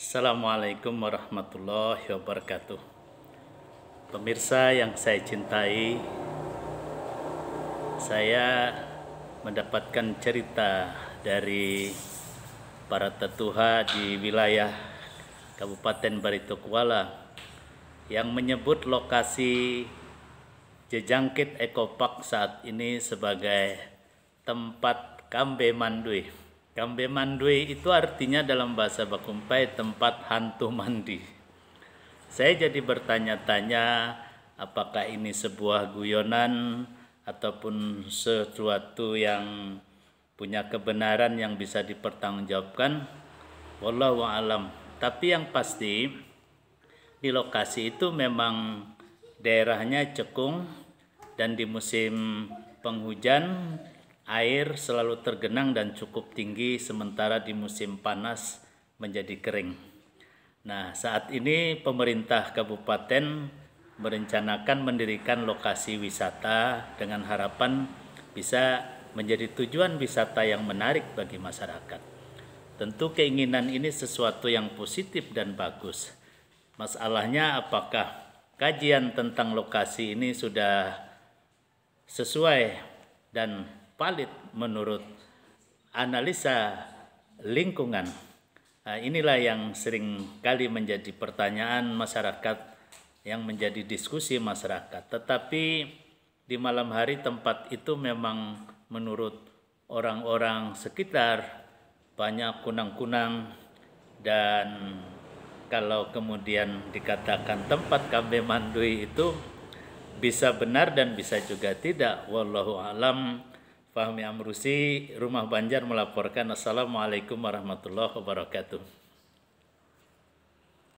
Assalamualaikum warahmatullahi wabarakatuh Pemirsa yang saya cintai Saya mendapatkan cerita dari para tetua di wilayah Kabupaten Barito Kuala yang menyebut lokasi Jejangkit Ekopak saat ini sebagai tempat Kambe Mandui. Kambe mandui itu artinya dalam bahasa Bakumpai tempat hantu mandi. Saya jadi bertanya-tanya apakah ini sebuah guyonan ataupun sesuatu yang punya kebenaran yang bisa dipertanggungjawabkan. Wallahu alam. Tapi yang pasti di lokasi itu memang daerahnya cekung dan di musim penghujan air selalu tergenang dan cukup tinggi sementara di musim panas menjadi kering. Nah, saat ini pemerintah kabupaten merencanakan mendirikan lokasi wisata dengan harapan bisa menjadi tujuan wisata yang menarik bagi masyarakat. Tentu keinginan ini sesuatu yang positif dan bagus. Masalahnya apakah kajian tentang lokasi ini sudah sesuai dan valid menurut analisa lingkungan. Nah, inilah yang sering kali menjadi pertanyaan masyarakat yang menjadi diskusi masyarakat. Tetapi di malam hari tempat itu memang menurut orang-orang sekitar banyak kunang-kunang dan kalau kemudian dikatakan tempat kami mandui itu bisa benar dan bisa juga tidak wallahu alam Fahmi Amrusi, Rumah Banjar melaporkan Assalamualaikum warahmatullahi wabarakatuh.